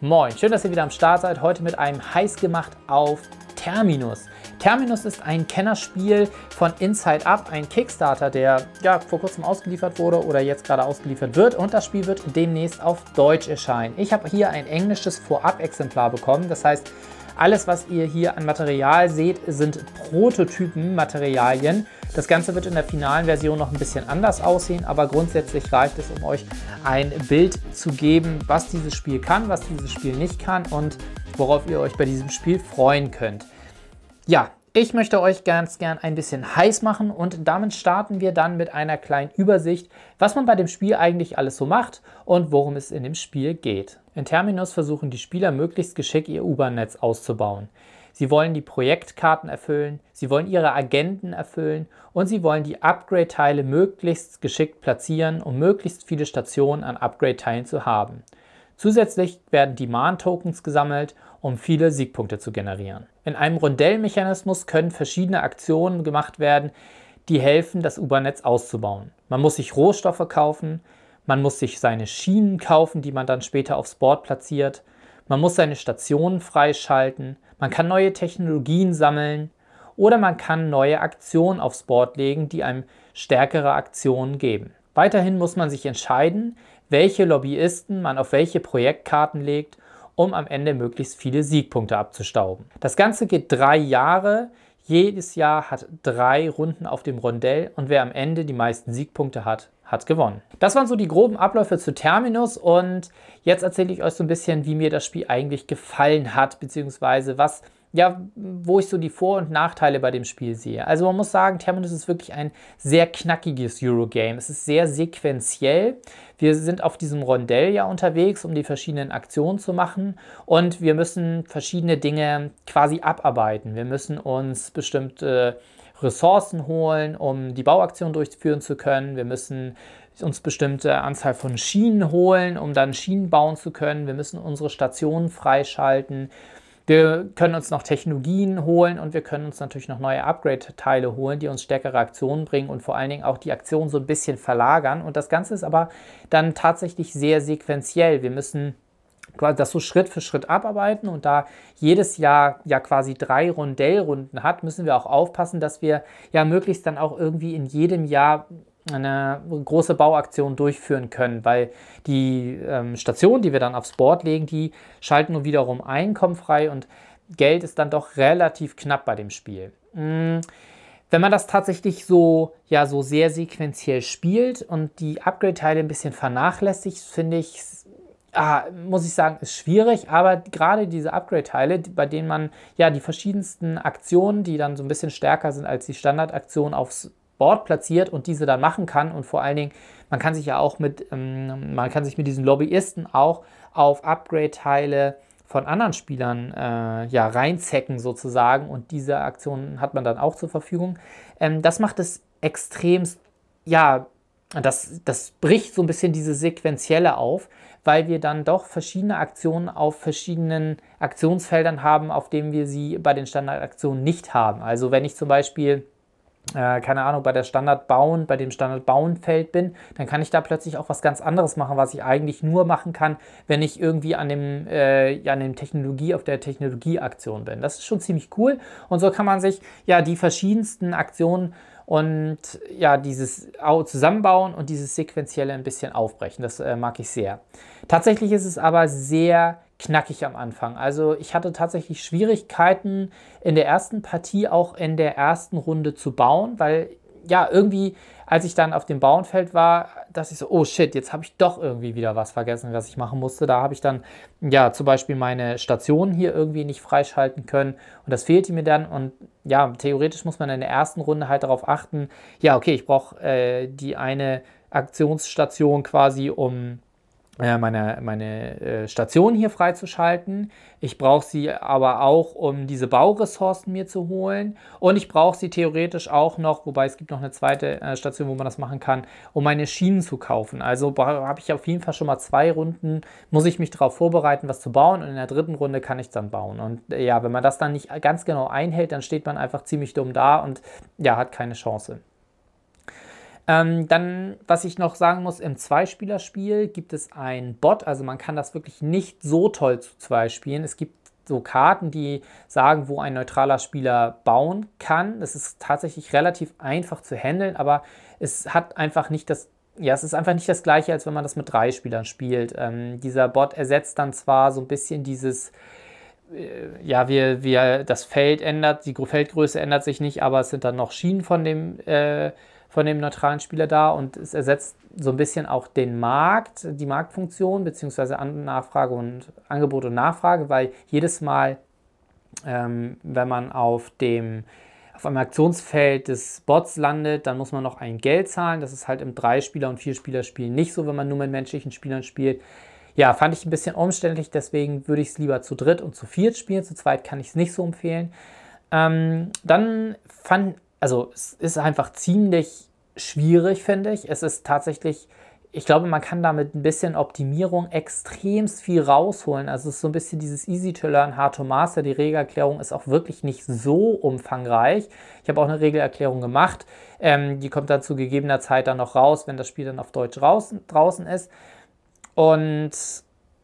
Moin, schön, dass ihr wieder am Start seid. Heute mit einem heiß gemacht auf Terminus. Terminus ist ein Kennerspiel von Inside Up, ein Kickstarter, der ja vor kurzem ausgeliefert wurde oder jetzt gerade ausgeliefert wird und das Spiel wird demnächst auf Deutsch erscheinen. Ich habe hier ein englisches Vorab-Exemplar bekommen, das heißt, alles, was ihr hier an Material seht, sind Prototypen-Materialien das Ganze wird in der finalen Version noch ein bisschen anders aussehen, aber grundsätzlich reicht es, um euch ein Bild zu geben, was dieses Spiel kann, was dieses Spiel nicht kann und worauf ihr euch bei diesem Spiel freuen könnt. Ja, ich möchte euch ganz gern ein bisschen heiß machen und damit starten wir dann mit einer kleinen Übersicht, was man bei dem Spiel eigentlich alles so macht und worum es in dem Spiel geht. In Terminus versuchen die Spieler möglichst geschickt ihr U-Bahn-Netz auszubauen. Sie wollen die Projektkarten erfüllen, Sie wollen Ihre Agenten erfüllen und Sie wollen die Upgrade-Teile möglichst geschickt platzieren, um möglichst viele Stationen an Upgrade-Teilen zu haben. Zusätzlich werden Demand-Tokens gesammelt, um viele Siegpunkte zu generieren. In einem Rondellmechanismus können verschiedene Aktionen gemacht werden, die helfen, das U-Bahn-Netz auszubauen. Man muss sich Rohstoffe kaufen, man muss sich seine Schienen kaufen, die man dann später aufs Board platziert, man muss seine Stationen freischalten, man kann neue Technologien sammeln oder man kann neue Aktionen aufs Board legen, die einem stärkere Aktionen geben. Weiterhin muss man sich entscheiden, welche Lobbyisten man auf welche Projektkarten legt, um am Ende möglichst viele Siegpunkte abzustauben. Das Ganze geht drei Jahre. Jedes Jahr hat drei Runden auf dem Rondell und wer am Ende die meisten Siegpunkte hat, hat gewonnen. Das waren so die groben Abläufe zu Terminus und jetzt erzähle ich euch so ein bisschen, wie mir das Spiel eigentlich gefallen hat, beziehungsweise was ja, wo ich so die Vor- und Nachteile bei dem Spiel sehe. Also man muss sagen, Terminus ist wirklich ein sehr knackiges Eurogame. Es ist sehr sequenziell. Wir sind auf diesem Rondell ja unterwegs, um die verschiedenen Aktionen zu machen und wir müssen verschiedene Dinge quasi abarbeiten. Wir müssen uns bestimmte äh, Ressourcen holen, um die Bauaktion durchführen zu können. Wir müssen uns bestimmte Anzahl von Schienen holen, um dann Schienen bauen zu können. Wir müssen unsere Stationen freischalten. Wir können uns noch Technologien holen und wir können uns natürlich noch neue Upgrade-Teile holen, die uns stärkere Aktionen bringen und vor allen Dingen auch die Aktion so ein bisschen verlagern. Und das Ganze ist aber dann tatsächlich sehr sequenziell. Wir müssen quasi das so Schritt für Schritt abarbeiten und da jedes Jahr ja quasi drei Rondellrunden hat, müssen wir auch aufpassen, dass wir ja möglichst dann auch irgendwie in jedem Jahr eine große Bauaktion durchführen können, weil die ähm, Stationen, die wir dann aufs Board legen, die schalten nur wiederum einkommenfrei und Geld ist dann doch relativ knapp bei dem Spiel. Mm. Wenn man das tatsächlich so, ja, so sehr sequenziell spielt und die Upgrade-Teile ein bisschen vernachlässigt, finde ich, ah, muss ich sagen, ist schwierig, aber gerade diese Upgrade-Teile, bei denen man ja die verschiedensten Aktionen, die dann so ein bisschen stärker sind als die Standardaktionen aufs Board platziert und diese dann machen kann und vor allen Dingen, man kann sich ja auch mit, ähm, man kann sich mit diesen Lobbyisten auch auf Upgrade-Teile von anderen Spielern äh, ja, reinzecken sozusagen und diese Aktionen hat man dann auch zur Verfügung. Ähm, das macht es extremst, ja, das, das bricht so ein bisschen diese sequenzielle auf, weil wir dann doch verschiedene Aktionen auf verschiedenen Aktionsfeldern haben, auf denen wir sie bei den Standardaktionen nicht haben. Also wenn ich zum Beispiel äh, keine Ahnung, bei der Standardbauen, bei dem Feld bin, dann kann ich da plötzlich auch was ganz anderes machen, was ich eigentlich nur machen kann, wenn ich irgendwie an dem, äh, an dem Technologie, auf der Technologieaktion bin. Das ist schon ziemlich cool und so kann man sich ja die verschiedensten Aktionen und ja, dieses Zusammenbauen und dieses Sequentielle ein bisschen aufbrechen, das äh, mag ich sehr. Tatsächlich ist es aber sehr knackig am Anfang. Also ich hatte tatsächlich Schwierigkeiten in der ersten Partie, auch in der ersten Runde zu bauen, weil ja, irgendwie, als ich dann auf dem Bauernfeld war, dass ich so, oh shit, jetzt habe ich doch irgendwie wieder was vergessen, was ich machen musste. Da habe ich dann, ja, zum Beispiel meine Stationen hier irgendwie nicht freischalten können und das fehlte mir dann. Und ja, theoretisch muss man in der ersten Runde halt darauf achten, ja, okay, ich brauche äh, die eine Aktionsstation quasi, um äh, meine, meine äh, Station hier freizuschalten. Ich brauche sie aber auch, um diese Bauressourcen mir zu holen. Und ich brauche sie theoretisch auch noch, wobei es gibt noch eine zweite äh, Station, wo man das machen kann, um meine Schienen zu kaufen. Also habe ich auf jeden Fall schon mal zwei Runden, muss ich mich darauf vorbereiten, was zu bauen. Und in der dritten Runde kann ich es dann bauen. Und ja, wenn man das dann nicht ganz genau einhält, dann steht man einfach ziemlich dumm da und ja, hat keine Chance. Ähm, dann, was ich noch sagen muss, im Zweispielerspiel gibt es ein Bot, also man kann das wirklich nicht so toll zu zwei spielen. Es gibt so Karten, die sagen, wo ein neutraler Spieler bauen kann. Das ist tatsächlich relativ einfach zu handeln, aber es hat einfach nicht das ja, es ist einfach nicht das gleiche, als wenn man das mit drei Spielern spielt. Ähm, dieser Bot ersetzt dann zwar so ein bisschen dieses, äh, ja, wir, wir, das Feld ändert, die Feldgröße ändert sich nicht, aber es sind dann noch Schienen von dem äh, von dem neutralen Spieler da und es ersetzt so ein bisschen auch den Markt, die Marktfunktion, beziehungsweise An Nachfrage und Angebot und Nachfrage, weil jedes Mal, ähm, wenn man auf dem auf einem Aktionsfeld des Bots landet, dann muss man noch ein Geld zahlen. Das ist halt im Drei-Spieler- und Vier-Spieler-Spiel nicht so, wenn man nur mit menschlichen Spielern spielt. Ja, fand ich ein bisschen umständlich, deswegen würde ich es lieber zu dritt und zu viert spielen. Zu zweit kann ich es nicht so empfehlen. Ähm, dann fand, also es ist einfach ziemlich schwierig, finde ich. Es ist tatsächlich, ich glaube, man kann da mit ein bisschen Optimierung extremst viel rausholen. Also es ist so ein bisschen dieses easy to learn, hard to master. Die Regelerklärung ist auch wirklich nicht so umfangreich. Ich habe auch eine Regelerklärung gemacht. Ähm, die kommt dann zu gegebener Zeit dann noch raus, wenn das Spiel dann auf Deutsch draußen, draußen ist. Und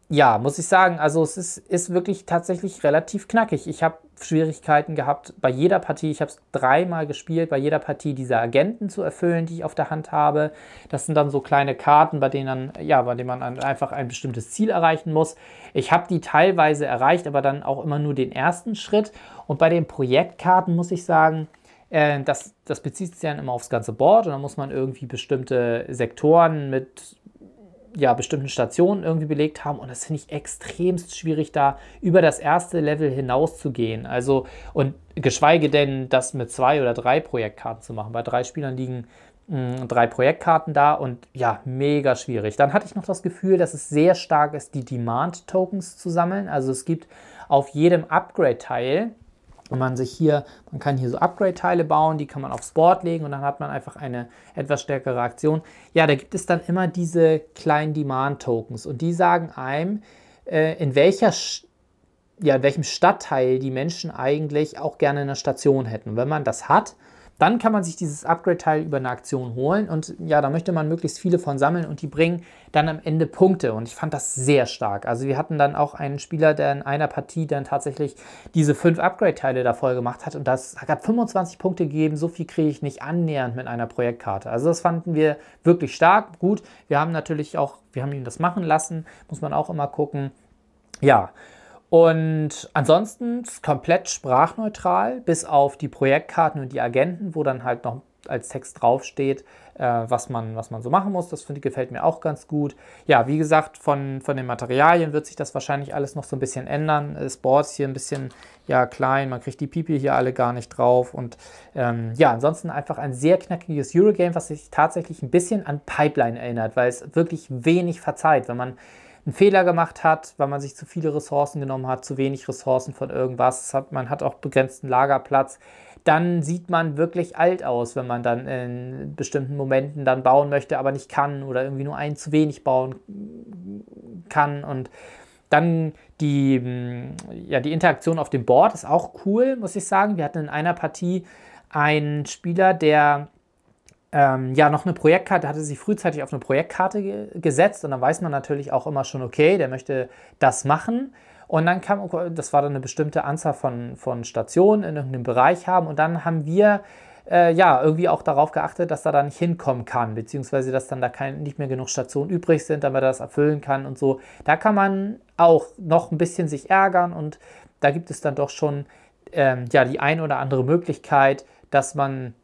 ja, muss ich sagen, also es ist, ist wirklich tatsächlich relativ knackig. Ich habe Schwierigkeiten gehabt bei jeder Partie. Ich habe es dreimal gespielt, bei jeder Partie diese Agenten zu erfüllen, die ich auf der Hand habe. Das sind dann so kleine Karten, bei denen, dann, ja, bei denen man einfach ein bestimmtes Ziel erreichen muss. Ich habe die teilweise erreicht, aber dann auch immer nur den ersten Schritt. Und bei den Projektkarten muss ich sagen, äh, das, das bezieht sich dann immer aufs ganze Board und dann muss man irgendwie bestimmte Sektoren mit ja, bestimmten Stationen irgendwie belegt haben. Und das finde ich extremst schwierig, da über das erste Level hinauszugehen. Also, und geschweige denn, das mit zwei oder drei Projektkarten zu machen. Bei drei Spielern liegen mm, drei Projektkarten da und ja, mega schwierig. Dann hatte ich noch das Gefühl, dass es sehr stark ist, die Demand-Tokens zu sammeln. Also es gibt auf jedem Upgrade-Teil und man sich hier, man kann hier so Upgrade-Teile bauen, die kann man aufs Board legen und dann hat man einfach eine etwas stärkere Aktion. Ja, da gibt es dann immer diese kleinen Demand-Tokens und die sagen einem, äh, in welcher ja, in welchem Stadtteil die Menschen eigentlich auch gerne eine Station hätten. Und wenn man das hat, dann kann man sich dieses Upgrade-Teil über eine Aktion holen und ja, da möchte man möglichst viele von sammeln und die bringen dann am Ende Punkte und ich fand das sehr stark. Also wir hatten dann auch einen Spieler, der in einer Partie dann tatsächlich diese fünf Upgrade-Teile da voll gemacht hat und das hat 25 Punkte gegeben, so viel kriege ich nicht annähernd mit einer Projektkarte. Also das fanden wir wirklich stark, gut. Wir haben natürlich auch, wir haben ihm das machen lassen, muss man auch immer gucken. Ja, und ansonsten komplett sprachneutral, bis auf die Projektkarten und die Agenten, wo dann halt noch als Text draufsteht, äh, was, man, was man so machen muss. Das finde gefällt mir auch ganz gut. Ja, wie gesagt, von, von den Materialien wird sich das wahrscheinlich alles noch so ein bisschen ändern. Das Board hier ein bisschen ja, klein, man kriegt die Pipi hier alle gar nicht drauf. Und ähm, ja, ansonsten einfach ein sehr knackiges Eurogame, was sich tatsächlich ein bisschen an Pipeline erinnert, weil es wirklich wenig verzeiht, wenn man einen Fehler gemacht hat, weil man sich zu viele Ressourcen genommen hat, zu wenig Ressourcen von irgendwas, hat, man hat auch begrenzten Lagerplatz, dann sieht man wirklich alt aus, wenn man dann in bestimmten Momenten dann bauen möchte, aber nicht kann oder irgendwie nur ein zu wenig bauen kann und dann die, hm, ja, die Interaktion auf dem Board ist auch cool, muss ich sagen. Wir hatten in einer Partie einen Spieler, der ähm, ja, noch eine Projektkarte, hatte sie frühzeitig auf eine Projektkarte ge gesetzt und dann weiß man natürlich auch immer schon, okay, der möchte das machen. Und dann kam, oh das war dann eine bestimmte Anzahl von, von Stationen in irgendeinem Bereich haben und dann haben wir äh, ja irgendwie auch darauf geachtet, dass er da nicht hinkommen kann, beziehungsweise dass dann da kein, nicht mehr genug Stationen übrig sind, damit er das erfüllen kann und so. Da kann man auch noch ein bisschen sich ärgern und da gibt es dann doch schon ähm, ja die ein oder andere Möglichkeit, dass man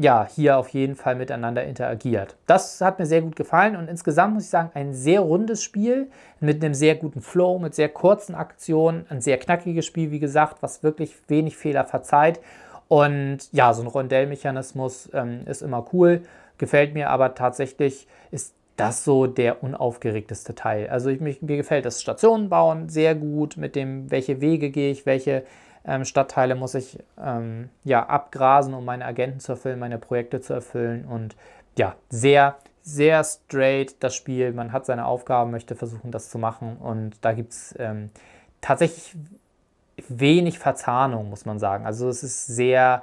ja, hier auf jeden Fall miteinander interagiert. Das hat mir sehr gut gefallen und insgesamt muss ich sagen, ein sehr rundes Spiel mit einem sehr guten Flow, mit sehr kurzen Aktionen, ein sehr knackiges Spiel, wie gesagt, was wirklich wenig Fehler verzeiht. Und ja, so ein Rondellmechanismus ähm, ist immer cool, gefällt mir, aber tatsächlich ist das so der unaufgeregteste Teil. Also ich, mich, mir gefällt das Stationenbauen sehr gut, mit dem, welche Wege gehe ich, welche ähm, Stadtteile muss ich ähm, ja, abgrasen, um meine Agenten zu erfüllen, meine Projekte zu erfüllen. Und ja, sehr, sehr straight das Spiel. Man hat seine Aufgaben, möchte versuchen, das zu machen. Und da gibt es ähm, tatsächlich wenig Verzahnung, muss man sagen. Also es ist sehr,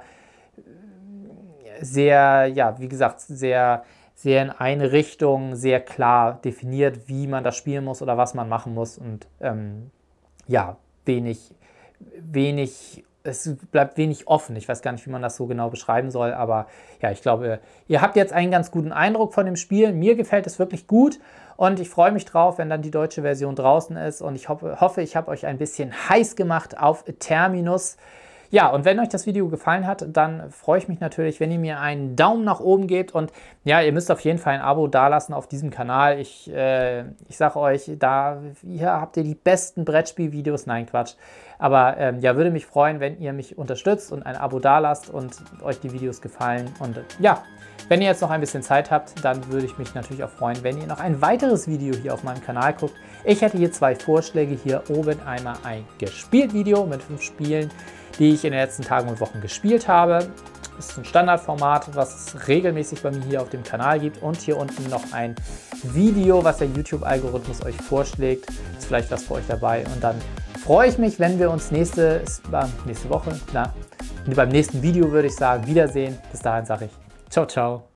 sehr, ja, wie gesagt, sehr sehr in eine Richtung, sehr klar definiert, wie man das spielen muss oder was man machen muss und ähm, ja, wenig, wenig, es bleibt wenig offen. Ich weiß gar nicht, wie man das so genau beschreiben soll, aber ja, ich glaube, ihr habt jetzt einen ganz guten Eindruck von dem Spiel. Mir gefällt es wirklich gut und ich freue mich drauf, wenn dann die deutsche Version draußen ist und ich hoffe, ich habe euch ein bisschen heiß gemacht auf Terminus. Ja, und wenn euch das Video gefallen hat, dann freue ich mich natürlich, wenn ihr mir einen Daumen nach oben gebt. Und ja, ihr müsst auf jeden Fall ein Abo dalassen auf diesem Kanal. Ich, äh, ich sage euch, da hier habt ihr die besten Brettspielvideos. Nein, Quatsch. Aber ähm, ja, würde mich freuen, wenn ihr mich unterstützt und ein Abo dalasst und euch die Videos gefallen. Und äh, ja, wenn ihr jetzt noch ein bisschen Zeit habt, dann würde ich mich natürlich auch freuen, wenn ihr noch ein weiteres Video hier auf meinem Kanal guckt. Ich hätte hier zwei Vorschläge. Hier oben einmal ein Gespielt-Video mit fünf Spielen, die ich in den letzten Tagen und Wochen gespielt habe. Das ist ein Standardformat, was es regelmäßig bei mir hier auf dem Kanal gibt. Und hier unten noch ein Video, was der YouTube-Algorithmus euch vorschlägt. Ist vielleicht was für euch dabei. Und dann freue ich mich, wenn wir uns nächste, äh, nächste Woche, na, beim nächsten Video würde ich sagen, wiedersehen. Bis dahin sage ich Ciao ciao!